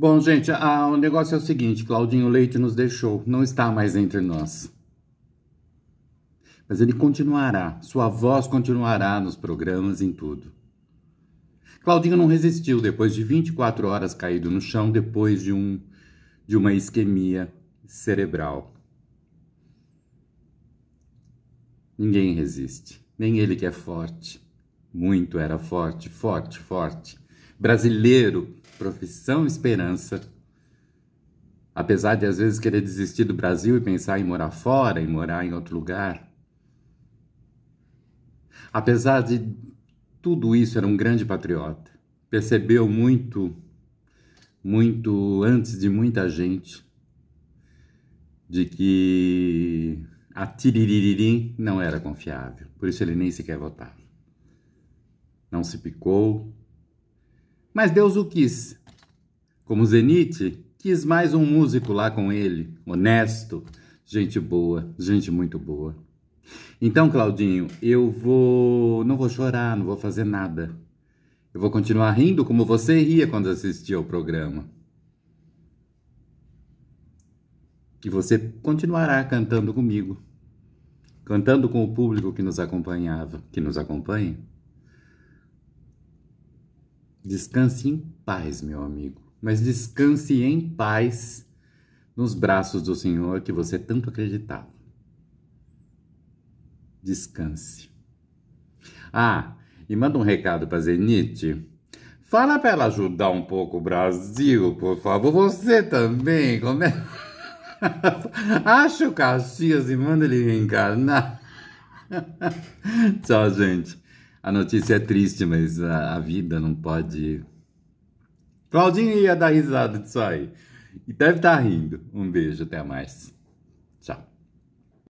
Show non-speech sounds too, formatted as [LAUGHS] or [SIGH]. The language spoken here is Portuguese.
Bom, gente, a, o negócio é o seguinte: Claudinho Leite nos deixou, não está mais entre nós. Mas ele continuará, sua voz continuará nos programas, em tudo. Claudinho não resistiu depois de 24 horas caído no chão, depois de, um, de uma isquemia cerebral. Ninguém resiste, nem ele que é forte. Muito era forte, forte, forte. Brasileiro profissão esperança. Apesar de às vezes querer desistir do Brasil e pensar em morar fora, em morar em outro lugar. Apesar de tudo isso, era um grande patriota. Percebeu muito, muito antes de muita gente, de que a Tiriririm não era confiável. Por isso ele nem sequer votava. Não se picou, mas Deus o quis. Como Zenite, quis mais um músico lá com ele, honesto, gente boa, gente muito boa. Então, Claudinho, eu vou. não vou chorar, não vou fazer nada. Eu vou continuar rindo como você ria quando assistia ao programa. E você continuará cantando comigo, cantando com o público que nos acompanhava, que nos acompanha. Descanse em paz, meu amigo, mas descanse em paz nos braços do Senhor que você tanto acreditava. Descanse. Ah, e manda um recado para Zenite. Fala para ela ajudar um pouco o Brasil, por favor. Você também, como é? [LAUGHS] Acha o Caxias e manda ele reencarnar. [LAUGHS] Tchau, gente. A notícia é triste, mas a, a vida não pode. Claudinho ia dar risada disso aí. E deve estar tá rindo. Um beijo, até mais. Tchau.